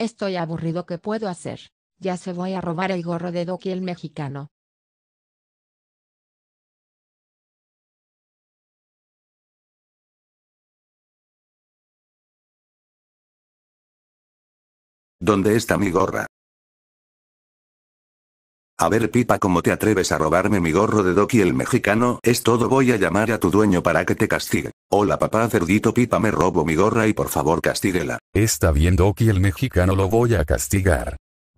Estoy aburrido, ¿qué puedo hacer? Ya se voy a robar el gorro de Doki el mexicano. ¿Dónde está mi gorra? A ver pipa cómo te atreves a robarme mi gorro de Doki el mexicano, es todo voy a llamar a tu dueño para que te castigue. Hola papá cerdito pipa me robo mi gorra y por favor castíguela. Está bien Doki el mexicano lo voy a castigar.